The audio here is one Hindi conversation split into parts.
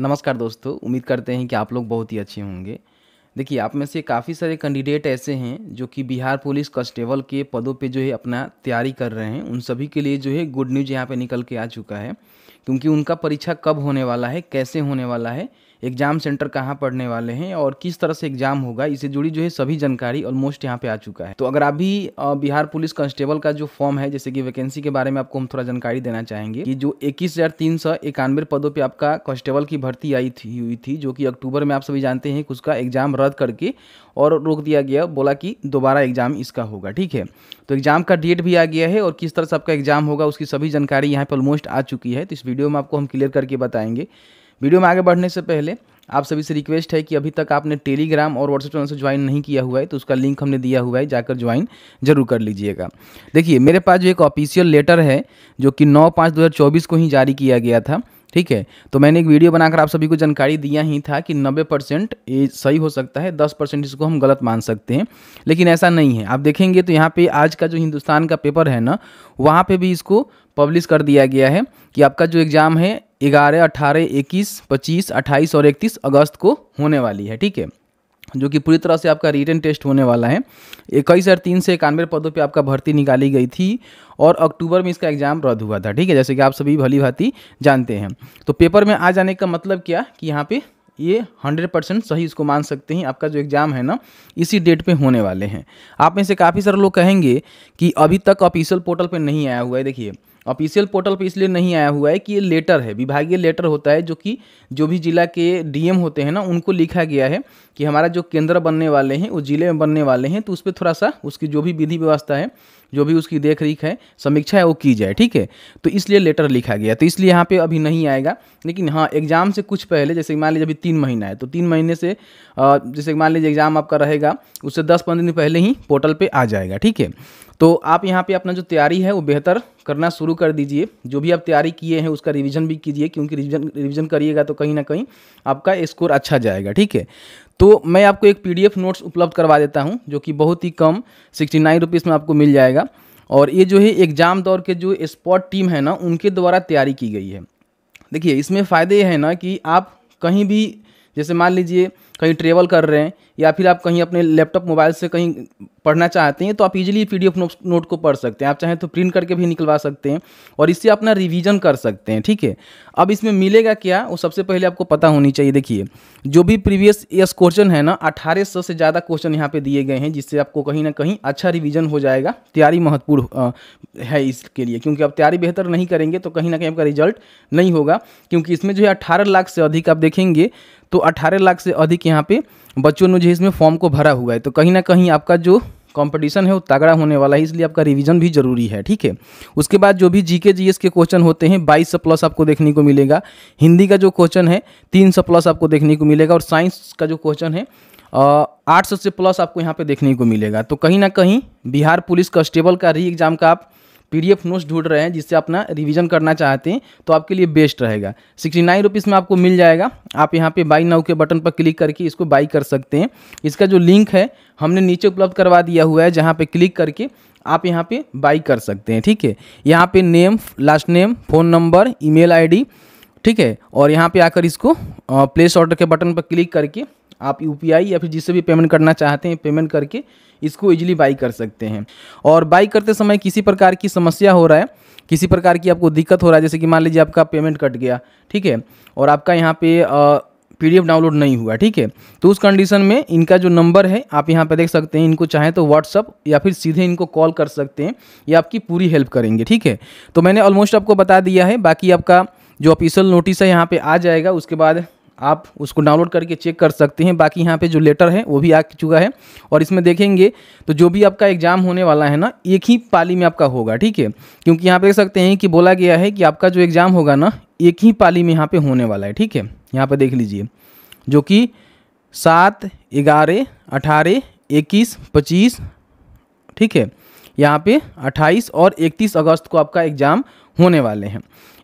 नमस्कार दोस्तों उम्मीद करते हैं कि आप लोग बहुत ही अच्छे होंगे देखिए आप में से काफ़ी सारे कैंडिडेट ऐसे हैं जो कि बिहार पुलिस कांस्टेबल के पदों पे जो है अपना तैयारी कर रहे हैं उन सभी के लिए जो है गुड न्यूज़ यहाँ पे निकल के आ चुका है क्योंकि उनका परीक्षा कब होने वाला है कैसे होने वाला है एग्ज़ाम सेंटर कहाँ पढ़ने वाले हैं और किस तरह से एग्ज़ाम होगा इससे जुड़ी जो है सभी जानकारी ऑलमोस्ट यहाँ पे आ चुका है तो अगर अभी बिहार पुलिस कांस्टेबल का जो फॉर्म है जैसे कि वैकेंसी के बारे में आपको हम थोड़ा जानकारी देना चाहेंगे कि जो इक्कीस पदों पर आपका कांस्टेबल की भर्ती आई थी हुई थी जो कि अक्टूबर में आप सभी जानते हैं कि उसका एग्ज़ाम रद्द करके और रोक दिया गया बोला कि दोबारा एग्ज़ाम इसका होगा ठीक है तो एग्ज़ाम का डेट भी आ गया है और किस तरह से आपका एग्ज़ाम होगा उसकी सभी जानकारी यहाँ पर ऑलमोस्ट आ चुकी है तो इस वीडियो में आपको हम क्लियर करके बताएंगे वीडियो में आगे बढ़ने से पहले आप सभी से रिक्वेस्ट है कि अभी तक आपने टेलीग्राम और व्हाट्सएप चैनल से ज्वाइन नहीं किया हुआ है तो उसका लिंक हमने दिया हुआ है जाकर ज्वाइन जरूर कर लीजिएगा देखिए मेरे पास जो एक ऑफिशियल लेटर है जो कि नौ पाँच दो को ही जारी किया गया था ठीक है तो मैंने एक वीडियो बनाकर आप सभी को जानकारी दिया ही था कि 90 परसेंट ये सही हो सकता है 10 परसेंट इसको हम गलत मान सकते हैं लेकिन ऐसा नहीं है आप देखेंगे तो यहाँ पे आज का जो हिंदुस्तान का पेपर है ना वहाँ पे भी इसको पब्लिश कर दिया गया है कि आपका जो एग्ज़ाम है ग्यारह अट्ठारह इक्कीस पच्चीस अट्ठाईस और इकतीस अगस्त को होने वाली है ठीक है जो कि पूरी तरह से आपका रिटर्न टेस्ट होने वाला है इक्कीस हज़ार तीन से इक्यानवे पदों पे आपका भर्ती निकाली गई थी और अक्टूबर में इसका एग्ज़ाम रद्द हुआ था ठीक है जैसे कि आप सभी भली भांति जानते हैं तो पेपर में आ जाने का मतलब क्या कि यहाँ पे ये हंड्रेड परसेंट सही इसको मान सकते हैं आपका जो एग्ज़ाम है ना इसी डेट पे होने वाले हैं आप में से काफ़ी सारे लोग कहेंगे कि अभी तक ऑफिशियल पोर्टल पर नहीं आया हुआ है देखिए ऑफिशियल पोर्टल पे इसलिए नहीं आया हुआ है कि ये लेटर है विभागीय लेटर होता है जो कि जो भी जिला के डीएम होते हैं ना उनको लिखा गया है कि हमारा जो केंद्र बनने वाले हैं वो जिले में बनने वाले हैं तो उस पर थोड़ा सा उसकी जो भी विधि व्यवस्था है जो भी उसकी देख रेख है समीक्षा है वो की जाए ठीक है तो इसलिए लेटर लिखा गया तो इसलिए यहाँ पर अभी नहीं आएगा लेकिन हाँ एग्ज़ाम से कुछ पहले जैसे मान लीजिए अभी तीन महीना है तो तीन महीने से जैसे मान लीजिए एग्ज़ाम आपका रहेगा उससे दस पंद्रह दिन पहले ही पोर्टल पर आ जाएगा ठीक है तो आप यहाँ पे अपना जो तैयारी है वो बेहतर करना शुरू कर दीजिए जो भी आप तैयारी किए हैं उसका रिवीजन भी कीजिए क्योंकि रिवीजन रिवीजन करिएगा तो कहीं ना कहीं आपका स्कोर अच्छा जाएगा ठीक है तो मैं आपको एक पीडीएफ नोट्स उपलब्ध करवा देता हूँ जो कि बहुत ही कम सिक्सटी नाइन रुपीज़ में आपको मिल जाएगा और ये जो है एग्ज़ाम दौर के जो स्पॉट टीम है ना उनके द्वारा तैयारी की गई है देखिए इसमें फ़ायदे ये है ना कि आप कहीं भी जैसे मान लीजिए कहीं ट्रेवल कर रहे हैं या फिर आप कहीं अपने लैपटॉप मोबाइल से कहीं पढ़ना चाहते हैं तो आप इजीली पीडीएफ नोट को पढ़ सकते हैं आप चाहें तो प्रिंट करके भी निकलवा सकते हैं और इससे अपना रिवीजन कर सकते हैं ठीक है अब इसमें मिलेगा क्या वो सबसे पहले आपको पता होनी चाहिए देखिए जो भी प्रीवियस ईयर्स क्वेश्चन है ना अठारह सौ से ज़्यादा क्वेश्चन यहाँ पर दिए गए हैं जिससे आपको कहीं ना कहीं अच्छा रिविजन हो जाएगा तैयारी महत्वपूर्ण है इसके लिए क्योंकि आप तैयारी बेहतर नहीं करेंगे तो कहीं ना कहीं आपका रिजल्ट नहीं होगा क्योंकि इसमें जो है अट्ठारह लाख से अधिक आप देखेंगे तो 18 लाख से अधिक कि यहाँ पे बच्चों ने जो इसमें फॉर्म को भरा हुआ है तो कहीं ना कहीं आपका जो कंपटीशन है वो तगड़ा होने वाला है इसलिए आपका रिवीजन भी जरूरी है ठीक है उसके बाद जो भी जीके जीएस के क्वेश्चन होते हैं बाईस सौ प्लस आपको देखने को मिलेगा हिंदी का जो क्वेश्चन है तीन सौ प्लस आपको देखने को मिलेगा और साइंस का जो क्वेश्चन है आठ सौ से प्लस आपको यहाँ पे देखने को मिलेगा तो कहीं ना कहीं बिहार पुलिस कांस्टेबल का री एग्ज़ाम का आप पीडीएफ नोट्स ढूंढ रहे हैं जिससे अपना रिवीजन करना चाहते हैं तो आपके लिए बेस्ट रहेगा सिक्सटी नाइन रुपीज़ में आपको मिल जाएगा आप यहाँ पे बाई नाउ के बटन पर क्लिक करके इसको बाई कर सकते हैं इसका जो लिंक है हमने नीचे उपलब्ध करवा दिया हुआ है जहाँ पे क्लिक करके आप यहाँ पे बाई कर सकते हैं ठीक है यहाँ पे name last name phone number email mail ठीक है और यहाँ पर आकर इसको प्लेस ऑर्डर के बटन पर क्लिक करके आप यू या फिर जिससे भी पेमेंट करना चाहते हैं पेमेंट करके इसको ईजिली बाई कर सकते हैं और बाई करते समय किसी प्रकार की समस्या हो रहा है किसी प्रकार की आपको दिक्कत हो रहा है जैसे कि मान लीजिए आपका पेमेंट कट गया ठीक है और आपका यहाँ पे आ, पीडीएफ डाउनलोड नहीं हुआ ठीक है तो उस कंडीशन में इनका जो नंबर है आप यहाँ पर देख सकते हैं इनको चाहे तो व्हाट्सअप या फिर सीधे इनको कॉल कर सकते हैं ये आपकी पूरी हेल्प करेंगे ठीक है तो मैंने ऑलमोस्ट आपको बता दिया है बाकी आपका जो ऑफिशियल नोटिस है यहाँ पर आ जाएगा उसके बाद आप उसको डाउनलोड करके चेक कर सकते हैं बाकी यहाँ पे जो लेटर है वो भी आ चुका है और इसमें देखेंगे तो जो भी आपका एग्ज़ाम होने वाला है ना एक ही पाली में आपका होगा ठीक है क्योंकि यहाँ पे देख सकते हैं कि बोला गया है कि आपका जो एग्ज़ाम होगा ना एक ही पाली में यहाँ पर होने वाला है ठीक है यहाँ पर देख लीजिए जो कि सात ग्यारह अठारह इक्कीस पच्चीस ठीक है यहाँ पे 28 और 31 अगस्त को आपका एग्ज़ाम होने वाले हैं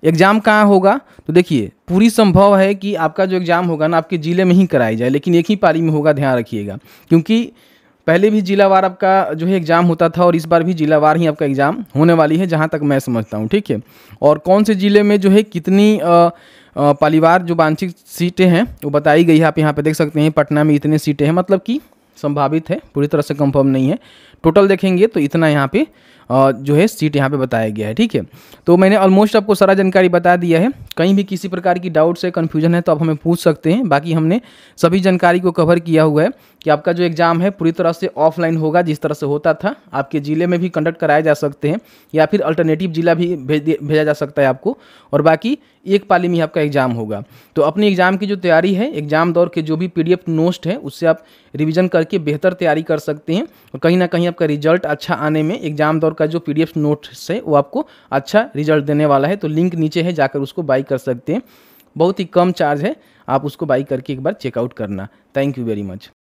एग्ज़ाम कहाँ होगा तो देखिए पूरी संभव है कि आपका जो एग्ज़ाम होगा ना आपके ज़िले में ही कराई जाए लेकिन एक ही पारी में होगा ध्यान रखिएगा क्योंकि पहले भी जिलावार आपका जो है एग्ज़ाम होता था और इस बार भी जिलावार ही आपका एग्ज़ाम होने वाली है जहाँ तक मैं समझता हूँ ठीक है और कौन से ज़िले में जो है कितनी आ, पालीवार जो वांछित सीटें हैं वो बताई गई है आप यहाँ पे देख सकते हैं पटना में इतने सीटें हैं मतलब कि संभावित है पूरी तरह से कंफर्म नहीं है टोटल देखेंगे तो इतना यहाँ पे जो है सीट यहाँ पे बताया गया है ठीक है तो मैंने ऑलमोस्ट आपको सारा जानकारी बता दिया है कहीं भी किसी प्रकार की डाउट्स है कन्फ्यूजन है तो आप हमें पूछ सकते हैं बाकी हमने सभी जानकारी को कवर किया हुआ है कि आपका जो एग्ज़ाम है पूरी तरह से ऑफलाइन होगा जिस तरह से होता था आपके ज़िले में भी कंडक्ट कराए जा सकते हैं या फिर अल्टरनेटिव ज़िला भी भेजा जा सकता है आपको और बाकी एक पाली में आपका एग्ज़ाम होगा तो अपनी एग्ज़ाम की जो तैयारी है एग्ज़ाम दौर के जो भी पी डी नोस्ट है उससे आप रिविज़न करके करके बेहतर तैयारी कर सकते हैं और कहीं ना कहीं आपका रिजल्ट अच्छा आने में एग्जाम दौर का जो पी नोट्स है वो आपको अच्छा रिजल्ट देने वाला है तो लिंक नीचे है जाकर उसको बाई कर सकते हैं बहुत ही कम चार्ज है आप उसको बाई करके एक बार चेकआउट करना थैंक यू वेरी मच